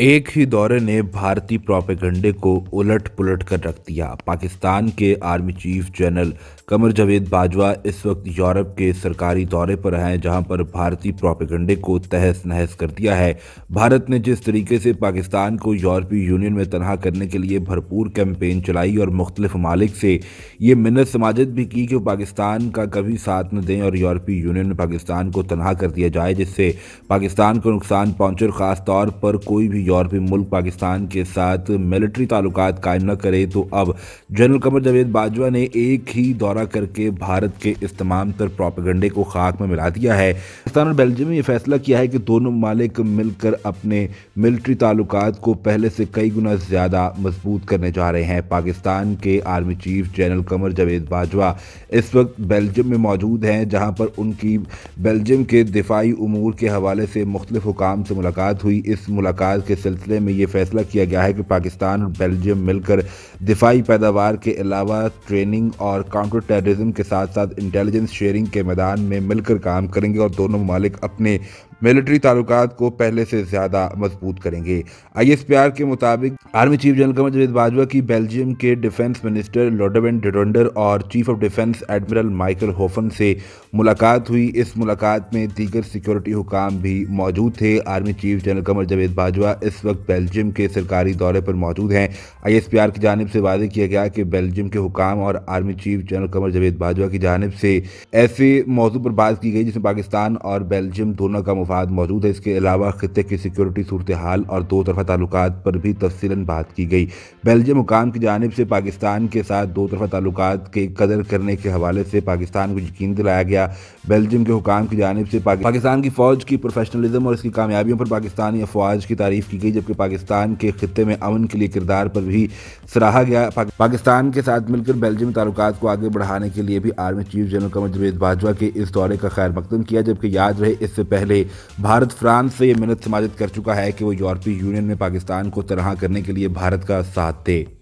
एक ही दौरे ने भारतीय प्रोपेगंडे को उलट पुलट कर रख दिया पाकिस्तान के army chief general Qamar Javed Bajwa इस वक्त यूरोप के सरकारी दौरे पर हैं जहां पर भारतीय प्रोपेगंडे को तहस नहस कर दिया है भारत ने जिस तरीके से पाकिस्तान को यूरोपीय यूनियन में तनहा करने के लिए भरपूर कैंपेन चलाई और मुख्तलिफ ममालिक से ये मिन्नत समाजत भी की कि पाकिस्तान का कभी साथ न दें और यूरोपीय यूनियन में पाकिस्तान को तनहा कर दिया जाए जिससे पाकिस्तान को नुकसान पहुँचे और ख़ासतौर पर कोई भी यूरोपीय मुल्क पाकिस्तान के साथ मिलिट्री ताल्लुक कायम न करे तो अब जनरल कमर जावेद बाजवा ने एक ही दौरा करके भारत के इस तमाम तर प्रोपगंडे को खाक में मिला दिया है पाकिस्तान और बेल्जियम ने यह फैसला किया है कि दोनों ममालिक मिलकर अपने मिलिट्री ताल्लुक को पहले से कई गुना ज़्यादा मजबूत करने जा रहे हैं पाकिस्तान के army chief general Qamar Javed Bajwa इस वक्त बेल्जियम में मौजूद हैं जहां पर उनकी बेल्जियम के दिफाई उमूर के हवाले से मुख्तलिफ हुकाम से मुलाकात हुई इस मुलाकात के सिलसिले में ये फैसला किया गया है कि पाकिस्तान और बेल्जियम मिलकर दिफाई पैदावार के अलावा ट्रेनिंग और काउंटर टेररिज्म के साथ साथ इंटेलिजेंस शेयरिंग के मैदान में मिलकर काम करेंगे और दोनों ममालिक अपने मिलिट्री ताल्लुकात को पहले से ज्यादा मजबूत करेंगे आई एस पी आर के मुताबिक army chief general Qamar Javed Bajwa की बेल्जियम के डिफेंस मिनिस्टर लोडोवेन डिडोंडर और chief of defence admiral Michael Hofman से मुलाकात हुई इस मुलाकात में दीगर सिक्योरिटी हुकाम भी मौजूद थे army chief general Qamar Javed Bajwa इस वक्त बेल्जियम के सरकारी दौरे पर मौजूद हैं आई एस पी आर की जानब से वादे किया गया कि बेल्जियम के हुकाम और army chief general Qamar Javed Bajwa की जानब से ऐसे मौजू पर बात की गई जिसमें पाकिस्तान और बेल्जियम दोनों का मफाद मौजूद है इसके अलावा खत्े की सिक्योरिटी सूरत हाल और दो तरफा तल्लक पर भी तफसी बात की गई बेल्जियम हुकाम की जानब से पाकिस्तान के साथ दो तरफा तल्लक के कदर करने के हवाले से पाकिस्तान को यकीन दिलाया गया बेल्जियम के हुकाम की जानब से पाकिस्तान की फ़ौज की प्रोफेशनलिज्म और इसकी कामयाबियों पर पाकिस्तानी अफवाज की तारीफ की गई जबकि पाकिस्तान के खत्े में अमन के लिए किरदार पर भी सराहा गया पाकिस्तान के साथ मिलकर बेल्जियम तल्लक को आगे बढ़ाने के लिए भी army chief general Qamar Javed Bajwa के इस दौरे का खैर मकदम किया जबकि याद रहे इससे पहले भारत फ्रांस से ये मिन्नत समाजित कर चुका है कि वो यूरोपीय यूनियन में पाकिस्तान को तरह करने के लिए भारत का साथ दे